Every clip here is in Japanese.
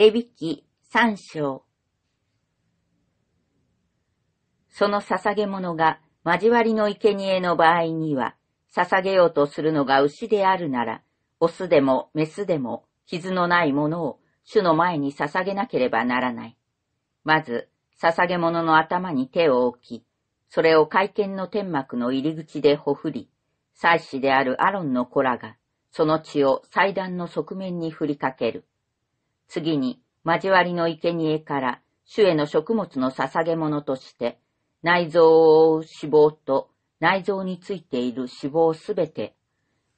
エビキ三章。その捧げ物が交わりの生贄の場合には、捧げようとするのが牛であるなら、オスでもメスでも傷のないものを主の前に捧げなければならない。まず、捧げ物の頭に手を置き、それを会見の天幕の入り口でほふり、祭司であるアロンの子らが、その血を祭壇の側面に振りかける。次に、交わりの生贄から、主への食物の捧げ物として、内臓を覆う脂肪と内臓についている脂肪すべて、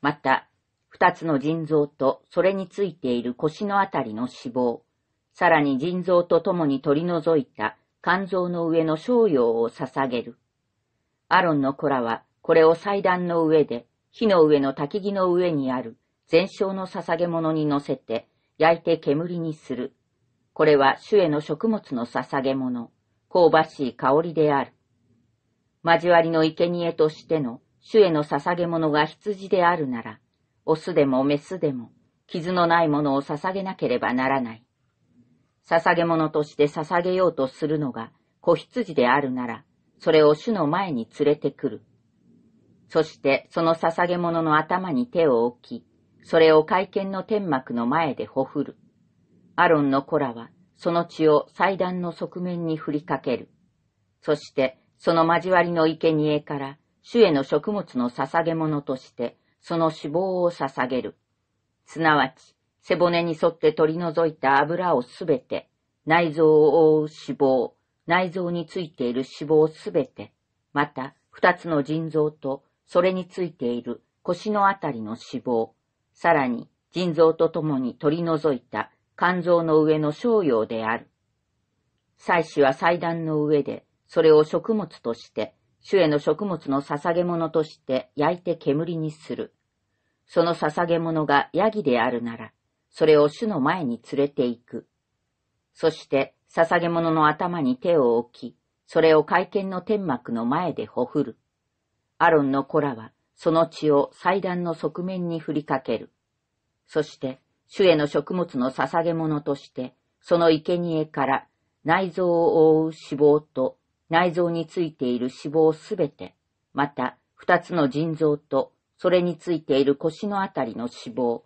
また、二つの腎臓とそれについている腰のあたりの脂肪、さらに腎臓とともに取り除いた肝臓の上の商用を捧げる。アロンの子らは、これを祭壇の上で、火の上の焚き木の上にある全焼の捧げ物に乗せて、焼いて煙にする。これは主への食物の捧げ物、香ばしい香りである。交わりの生贄としての主への捧げ物が羊であるなら、オスでもメスでも、傷のないものを捧げなければならない。捧げ物として捧げようとするのが子羊であるなら、それを主の前に連れてくる。そしてその捧げ物の頭に手を置き、それを会見の天幕の前でほふる。アロンの子らは、その血を祭壇の側面に振りかける。そして、その交わりの生贄から、主への食物の捧げ物として、その脂肪を捧げる。すなわち、背骨に沿って取り除いた油をすべて、内臓を覆う脂肪、内臓についている脂肪すべて、また、二つの腎臓と、それについている腰のあたりの脂肪、さらに腎臓とともに取り除いた肝臓の上の商用である。祭祀は祭壇の上で、それを食物として、主への食物の捧げ物として焼いて煙にする。その捧げ物がヤギであるなら、それを主の前に連れて行く。そして、捧げ物の頭に手を置き、それを会見の天幕の前でほふる。アロンの子らは、その血を祭壇の側面に振りかける。そして、主への食物の捧げ物として、その生贄から内臓を覆う脂肪と内臓についている脂肪すべて、また二つの腎臓とそれについている腰のあたりの脂肪、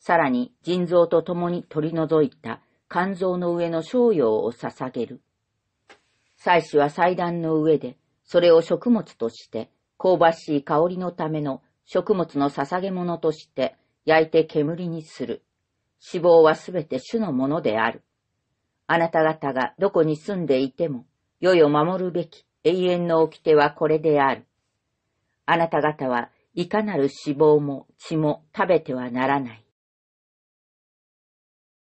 さらに腎臓と共に取り除いた肝臓の上の商用を捧げる。祭司は祭壇の上で、それを食物として、香ばしい香りのための食物の捧げ物として焼いて煙にする。脂肪はすべて主のものである。あなた方がどこに住んでいても、世を守るべき永遠の掟はこれである。あなた方はいかなる脂肪も血も食べてはならない。